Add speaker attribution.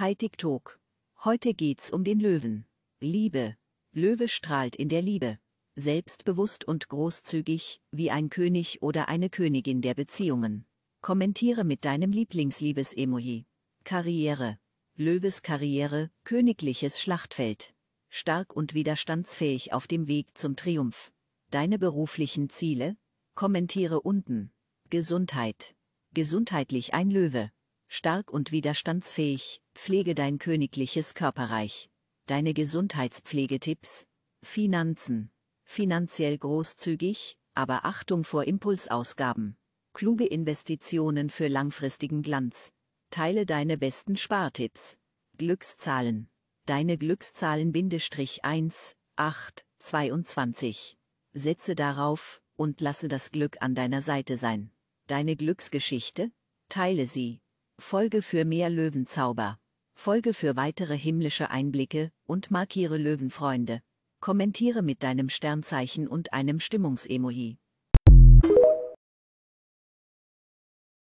Speaker 1: Hi TikTok. Heute geht's um den Löwen. Liebe. Löwe strahlt in der Liebe. Selbstbewusst und großzügig, wie ein König oder eine Königin der Beziehungen. Kommentiere mit deinem Lieblingsliebes-Emoji. Karriere. Löwes Karriere, königliches Schlachtfeld. Stark und widerstandsfähig auf dem Weg zum Triumph. Deine beruflichen Ziele? Kommentiere unten. Gesundheit. Gesundheitlich ein Löwe stark und widerstandsfähig, Pflege dein königliches Körperreich. Deine Gesundheitspflegetipps. Finanzen. Finanziell großzügig, aber Achtung vor Impulsausgaben. Kluge Investitionen für langfristigen Glanz. Teile deine besten Spartipps. Glückszahlen. Deine Glückszahlen 1, 8, 22. Setze darauf und lasse das Glück an deiner Seite sein. Deine Glücksgeschichte? Teile sie. Folge für mehr Löwenzauber. Folge für weitere himmlische Einblicke und markiere Löwenfreunde. Kommentiere mit deinem Sternzeichen und einem Stimmungsemoji.